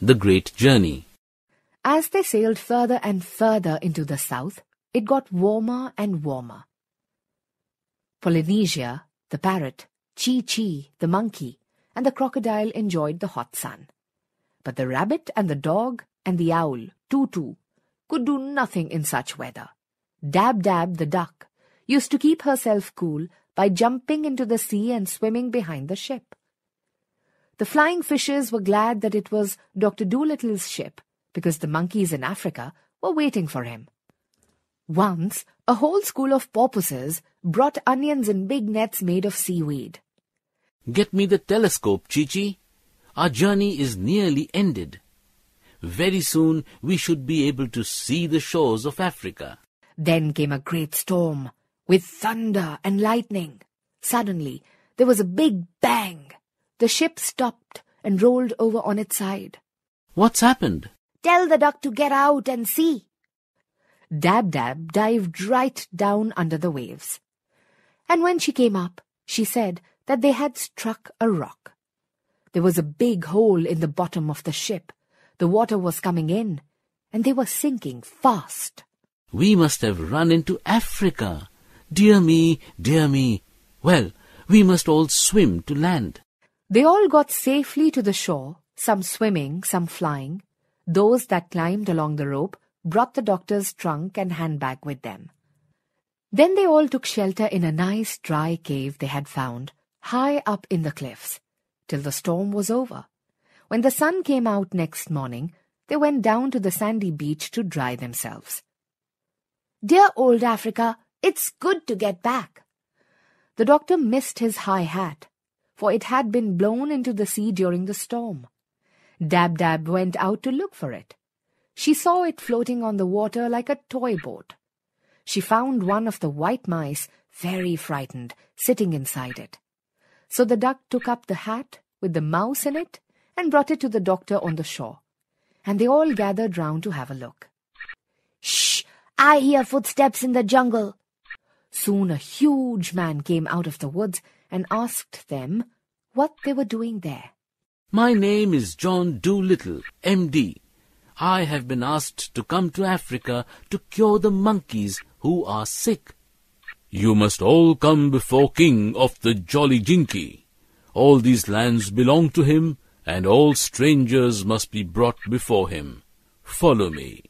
the great journey. As they sailed further and further into the south, it got warmer and warmer. Polynesia, the parrot, Chee Chee, the monkey, and the crocodile enjoyed the hot sun. But the rabbit and the dog and the owl, Tutu, could do nothing in such weather. Dab Dab, the duck, used to keep herself cool by jumping into the sea and swimming behind the ship. The flying fishes were glad that it was Dr. Dolittle's ship, because the monkeys in Africa were waiting for him. Once, a whole school of porpoises brought onions in big nets made of seaweed. Get me the telescope, Chee. Our journey is nearly ended. Very soon we should be able to see the shores of Africa. Then came a great storm, with thunder and lightning. Suddenly, there was a big bang the ship stopped and rolled over on its side. What's happened? Tell the duck to get out and see. Dab Dab dived right down under the waves. And when she came up, she said that they had struck a rock. There was a big hole in the bottom of the ship. The water was coming in, and they were sinking fast. We must have run into Africa. Dear me, dear me. Well, we must all swim to land. They all got safely to the shore, some swimming, some flying. Those that climbed along the rope brought the doctor's trunk and handbag with them. Then they all took shelter in a nice dry cave they had found, high up in the cliffs, till the storm was over. When the sun came out next morning, they went down to the sandy beach to dry themselves. Dear old Africa, it's good to get back. The doctor missed his high hat for it had been blown into the sea during the storm. Dab Dab went out to look for it. She saw it floating on the water like a toy boat. She found one of the white mice, very frightened, sitting inside it. So the duck took up the hat with the mouse in it and brought it to the doctor on the shore. And they all gathered round to have a look. Shh! I hear footsteps in the jungle. Soon a huge man came out of the woods and asked them what they were doing there. My name is John Doolittle, M.D. I have been asked to come to Africa to cure the monkeys who are sick. You must all come before King of the Jolly Jinki. All these lands belong to him, and all strangers must be brought before him. Follow me.